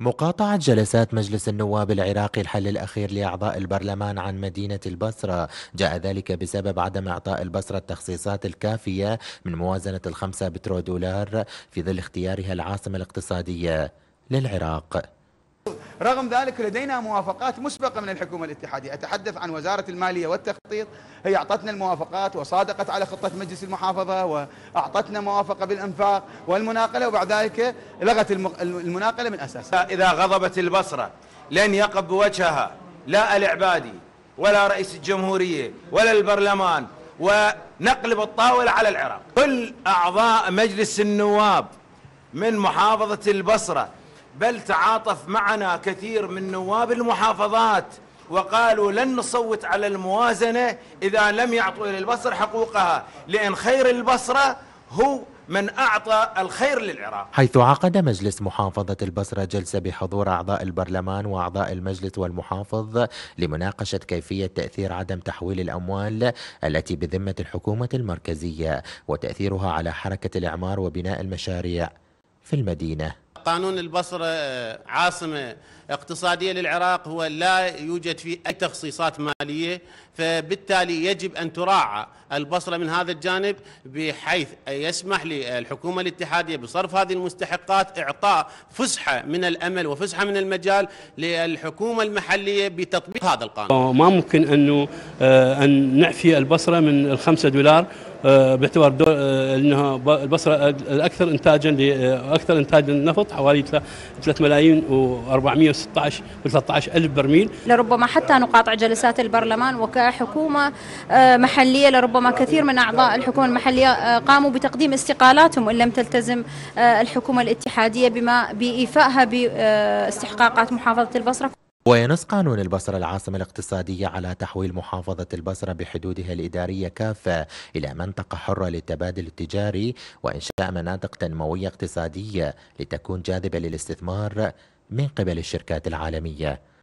مقاطعة جلسات مجلس النواب العراقي الحل الأخير لأعضاء البرلمان عن مدينة البصرة جاء ذلك بسبب عدم إعطاء البصرة التخصيصات الكافية من موازنة الخمسة بترودولار في ظل اختيارها العاصمة الاقتصادية للعراق رغم ذلك لدينا موافقات مسبقة من الحكومة الاتحادية أتحدث عن وزارة المالية والتخطيط هي أعطتنا الموافقات وصادقت على خطة مجلس المحافظة وأعطتنا موافقة بالإنفاق والمناقلة وبعد ذلك لغت المناقلة من أساسها إذا غضبت البصرة لن يقف بوجهها لا العبادي ولا رئيس الجمهورية ولا البرلمان ونقلب الطاولة على العراق كل أعضاء مجلس النواب من محافظة البصرة بل تعاطف معنا كثير من نواب المحافظات وقالوا لن نصوت على الموازنة إذا لم يعطوا إلى حقوقها لأن خير البصرة هو من أعطى الخير للعراق حيث عقد مجلس محافظة البصرة جلسة بحضور أعضاء البرلمان وأعضاء المجلس والمحافظ لمناقشة كيفية تأثير عدم تحويل الأموال التي بذمة الحكومة المركزية وتأثيرها على حركة الإعمار وبناء المشاريع في المدينة قانون البصرة عاصمة اقتصادية للعراق هو لا يوجد فيه أي تخصيصات مالية فبالتالي يجب أن تراعى البصرة من هذا الجانب بحيث يسمح للحكومة الاتحادية بصرف هذه المستحقات إعطاء فسحة من الأمل وفسحة من المجال للحكومة المحلية بتطبيق هذا القانون ما ممكن أنه آه، أن نعفي البصرة من الخمسة دولار آه، باعتبار آه، انها البصره الاكثر انتاجا آه، اكثر انتاج للنفط حوالي 3 ملايين و416 و13 الف برميل لربما حتى نقاطع جلسات البرلمان وكحكومه محليه لربما كثير من اعضاء الحكومه المحليه قاموا بتقديم استقالاتهم ان لم تلتزم الحكومه الاتحاديه بما بايفائها باستحقاقات محافظه البصره وينص قانون البصرة العاصمة الاقتصادية على تحويل محافظة البصرة بحدودها الإدارية كافة إلى منطقة حرة للتبادل التجاري وإنشاء مناطق تنموية اقتصادية لتكون جاذبة للاستثمار من قبل الشركات العالمية